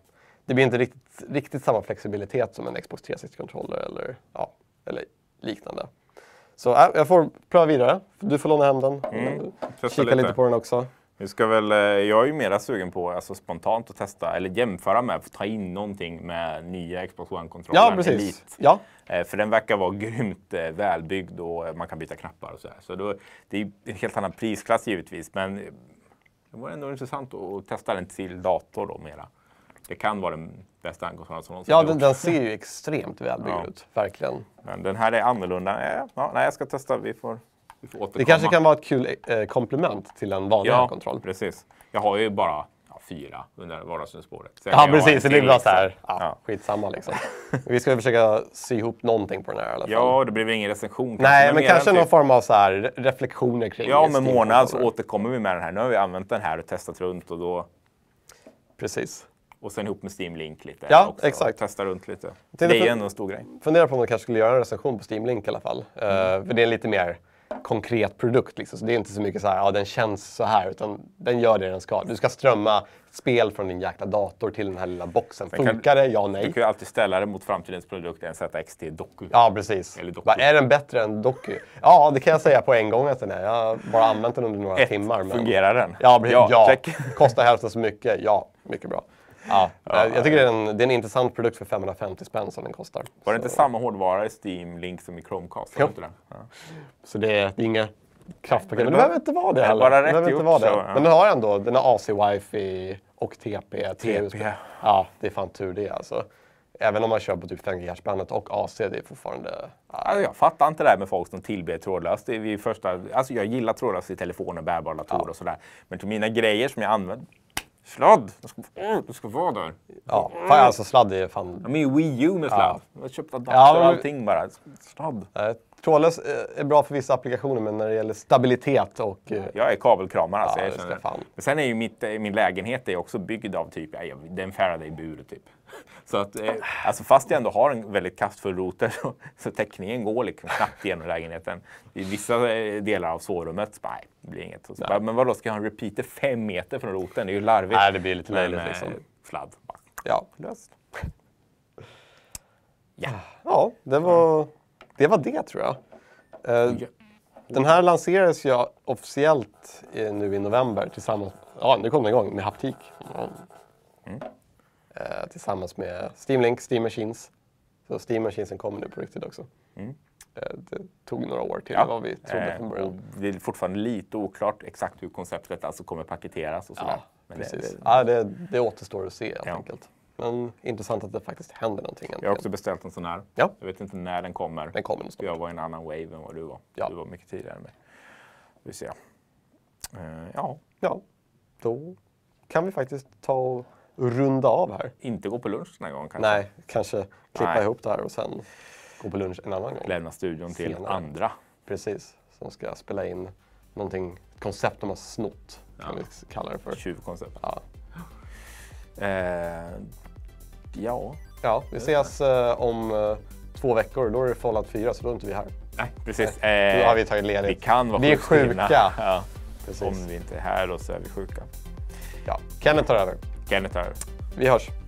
det blir inte riktigt, riktigt samma flexibilitet som en Xbox 360-controller eller, ja, eller liknande. Så äh, jag får pröva vidare. Du får låna hem den. Mm, Kika lite. lite på den också. Vi ska väl, eh, jag är ju mera sugen på alltså, spontant att testa eller jämföra med, att ta in någonting med nya Xbox One-kontrollen ja, precis. Elite. Ja. Eh, för den verkar vara grymt eh, välbyggd och man kan byta knappar och sådär. Så då, det är en helt annan prisklass givetvis, men det vore ändå intressant att testa den till dator då mera det kan vara den bästa ankomstbanan som någonsin Ja, den, den, ser ju extremt välbyggd ja. ut, verkligen. Men den här är annorlunda. Ja, nej, jag ska testa. Vi får, vi får återkomma. Det kanske kan vara ett kul eh, komplement till en vanlig ja, kontroll. precis. Jag har ju bara ja, fyra under vardagsrumsspåret. Ja, precis. Det blir bra så här. Ja, ja. Skitsamma liksom. vi ska försöka sy ihop någonting på den här i alla fall. Ja, det blir väl ingen recension. Kanske, nej, men, men kanske någon typ... form av så här, reflektioner kring Ja, om en månad så återkommer vi med den här. Nu har vi använt den här och testat runt och då Precis. Och sen ihop med Steam Link lite. Ja, också, exakt. Testa runt lite. Det är ju ändå en stor grej. Funderar på om man kanske skulle göra en recension på Steam Link i alla fall. Eh, mm. Uh, för det är en lite mer konkret produkt. Liksom. Så det är inte så mycket så här, ja den känns så här, utan den gör det den ska. Du ska strömma spel från din jäkla dator till den här lilla boxen. Sen Funkar det? Ja, nej. Du kan ju alltid ställa det mot framtidens produkt, en ZXT Doku. Ja, precis. Eller doku. Bara, är den bättre än Doku? Ja, det kan jag säga på en gång att den är. Jag har bara använt den under några Ett, timmar. Men... Fungerar den? Ja, precis. Ja, ja. Kostar hälften så mycket. Ja, mycket bra. Ja, jag tycker det är, en, eh. det är en intressant produkt för 550 spänn som den kostar. Var det så. inte samma hårdvara i Steam Link som i Chromecast? Jo. Inte det? Ja. Så det är, det är inga kraftpaket. Men det behöver inte vara det heller. Bara rätt det behöver inte vara det. Ja. Men den har ändå den har AC-wifi och TP. TP. Ja, det är fan tur det alltså. Även om man kör på typ 5 GHz-bandet och AC, det är fortfarande... Äh. Alltså, jag fattar inte det här med folk som tillber trådlöst. Det är första, alltså jag gillar trådlöst i telefoner, bärbara datorer ja. och sådär. Men till mina grejer som jag använder Sladd! Den ska, mm, den ska vara där. Ja, fan, alltså sladd är ju fan... De är ju Wii U med sladd. Ja. De köpte adapter ja, och allting bara. Sladd. Eh, trådlös eh, är bra för vissa applikationer, men när det gäller stabilitet och... Eh, jag är kabelkramare alltså. Ja, jag fan. Men sen är ju mitt, min lägenhet är också byggd av typ, den Faraday-bur typ. Så att, eh, alltså fast jag ändå har en väldigt kraftfull router så, så täckningen går liksom knappt genom lägenheten. I vissa eh, delar av sovrummet, nej, det blir inget. Så, bara, men vadå, ska jag ha en repeater fem meter från routern? Det är ju larvigt. Nej, det blir lite löjligt liksom. Eh, sladd. Ja. Löst. Ja, ja det, var, det var det tror jag. Eh, den här lanserades ju officiellt eh, nu i november tillsammans, ja nu kom den igång, med haptik. Mm eh, tillsammans med Steam Link, Steam Machines. Så Steam Machines kommer nu på riktigt också. Mm. Eh, det tog några år till ja. vad vi trodde eh, från början. det är fortfarande lite oklart exakt hur konceptet alltså kommer paketeras och sådär. Ja, precis. Det, det... Ja, det, det återstår att se helt ja. enkelt. Men intressant att det faktiskt händer någonting. Egentligen. Jag har också beställt en sån här. Ja. Jag vet inte när den kommer. Den kommer snart. Jag var i en annan wave än vad du var. Ja. Du var mycket tidigare med. Vi ser. Uh, eh, ja. ja, då kan vi faktiskt ta och runda av här. Inte gå på lunch den här gången kanske? Nej, kanske klippa Nej. ihop det här och sen gå på lunch en annan gång. Lämna studion till andra. Precis, som ska spela in någonting, ett koncept de har snott. Kan vi kalla det för. Tjuvkoncept. Ja. Eh, ja. Ja, vi ses eh, om eh, två veckor. Då är det Fallout 4, så då är inte vi här. Nej, precis. Nej. då har vi eh, tagit ledigt. Vi kan vara vi är sjuka. sjuka. Ja. Om vi inte är här då så är vi sjuka. Ja. Kenneth tar över. Kenneth här. Vi hörs.